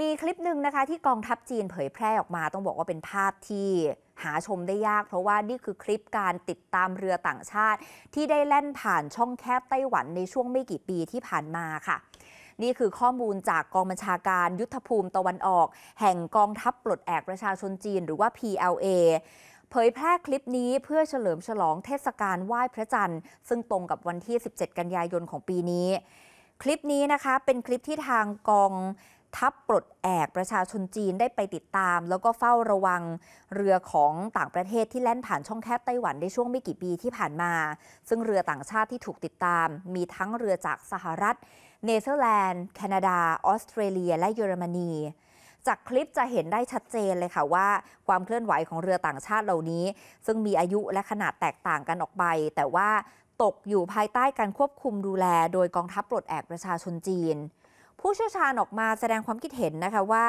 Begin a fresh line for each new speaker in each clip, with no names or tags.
มีคลิปหนึ่งนะคะ ที่กองทัพจีนเผยแพร่ออกมาต้องบอกว่าเป็นภาพที่หาชมได้ยาก เพราะว่านี่คือคลิปการติดตามเรือต่างชาติ ที่ได้แล่นผ่านช่องแคบไต้หวันในช่วงไม่กี่ปีที่ผ่านมาค่ะ นี่คือข้อมูลจากกองบัญชาการยุทธภูมิตะวันออก แห่งกองทัพปลดแอกประชาชนจีนหรือว่า PLA เผยแพร่คลิปนี้เพื่อเฉลิมฉลองเทศกาลไหว้พระจันทร์ ซึ่งตรงกับวันที่ 17 กันยายนของปีนี้ คลิปนี้นะคะเป็นคลิปที่ทางกองทัพปลดแอกประชาชนจีนได้ไปติดตาม แล้วก็เฝ้าระวังเรือของต่างประเทศ ที่แล่นผ่านช่องแคบไต้หวันในช่วงไม่กี่ปีที่ผ่านมา ซึ่งเรือต่างชาติที่ถูกติดตาม มีทั้งเรือจากสหรัฐ เนเธอร์แลนด์ แคนาดา ออสเตรเลีย และเยอรมนี จากคลิปจะเห็นได้ชัดเจนเลยค่ะว่าความเคลื่อนไหวของเรือต่างชาติเหล่านี้ ซึ่งมีอายุและขนาดแตกต่างกันออกไป แต่ว่าตกอยู่ภายใต้การควบคุมดูแล โดยกองทัพปลดแอกประชาชนจีนผู้เชี่ยวชาญออกมาแสดงความคิดเห็นนะคะว่า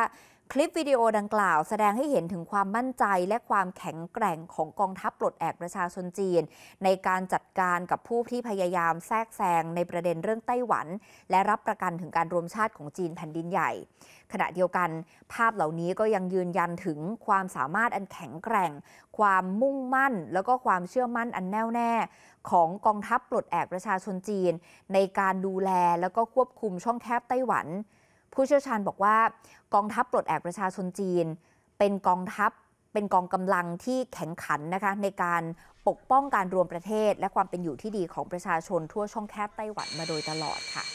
คลิปวิดีโอดังกล่าวแสดงให้เห็นถึงความมั่นใจและความแข็งแกร่งของกองทัพปลดแอกประชาชนจีนในการจัดการกับผู้ที่พยายามแทรกแซงในประเด็นเรื่องไต้หวันและรับประกันถึงการรวมชาติของจีนแผ่นดินใหญ่ขณะเดียวกันภาพเหล่านี้ก็ยังยืนยันถึงความสามารถอันแข็งแกร่ง ความมุ่งมั่นแล้วก็ความเชื่อมั่นอันแน่วแน่ของกองทัพปลดแอกประชาชนจีนในการดูแลแล้วก็ควบคุมช่องแคบไต้หวันผู้เชี่ยวชาญบอกว่ากองทัพปลดแอกประชาชนจีน เป็นกองทัพ เป็นกองกำลังที่แข็งขันนะคะ ในการปกป้องการรวมประเทศ และความเป็นอยู่ที่ดีของประชาชนทั่วช่องแคบไต้หวันมาโดยตลอดค่ะ